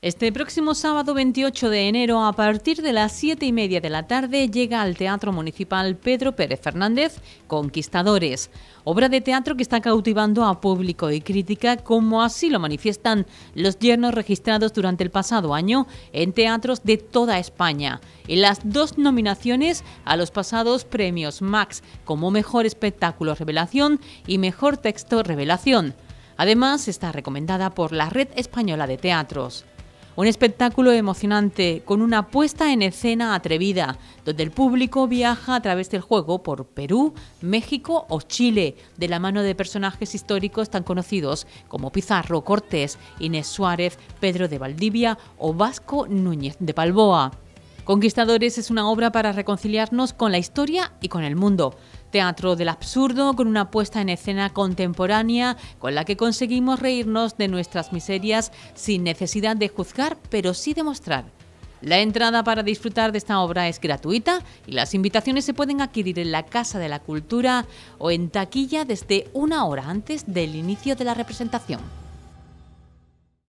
Este próximo sábado 28 de enero, a partir de las 7 y media de la tarde, llega al Teatro Municipal Pedro Pérez Fernández Conquistadores, obra de teatro que está cautivando a público y crítica, como así lo manifiestan los yernos registrados durante el pasado año en teatros de toda España, y las dos nominaciones a los pasados premios Max como Mejor Espectáculo Revelación y Mejor Texto Revelación. Además, está recomendada por la Red Española de Teatros. Un espectáculo emocionante con una puesta en escena atrevida, donde el público viaja a través del juego por Perú, México o Chile, de la mano de personajes históricos tan conocidos como Pizarro, Cortés, Inés Suárez, Pedro de Valdivia o Vasco Núñez de Palboa. Conquistadores es una obra para reconciliarnos con la historia y con el mundo. Teatro del absurdo con una puesta en escena contemporánea con la que conseguimos reírnos de nuestras miserias sin necesidad de juzgar, pero sí demostrar. La entrada para disfrutar de esta obra es gratuita y las invitaciones se pueden adquirir en la Casa de la Cultura o en taquilla desde una hora antes del inicio de la representación.